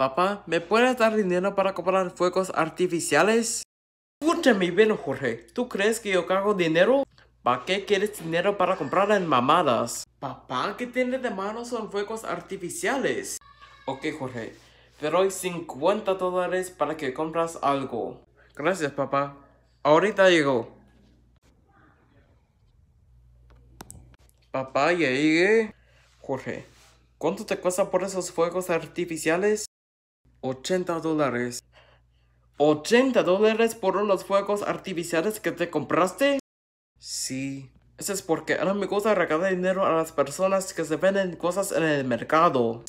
Papá, ¿me puedes dar dinero para comprar fuegos artificiales? Escúchame bien, Jorge. ¿Tú crees que yo cago dinero? ¿Para qué quieres dinero para comprar en mamadas? Papá, ¿qué tiene de mano son fuegos artificiales? Ok, Jorge. Te doy 50 dólares para que compras algo. Gracias, papá. Ahorita llego. Papá, ya llegué. Jorge, ¿cuánto te cuesta por esos fuegos artificiales? 80 dólares. ¿80 dólares por los fuegos artificiales que te compraste? Sí. Eso es porque a mí me gusta regalar dinero a las personas que se venden cosas en el mercado.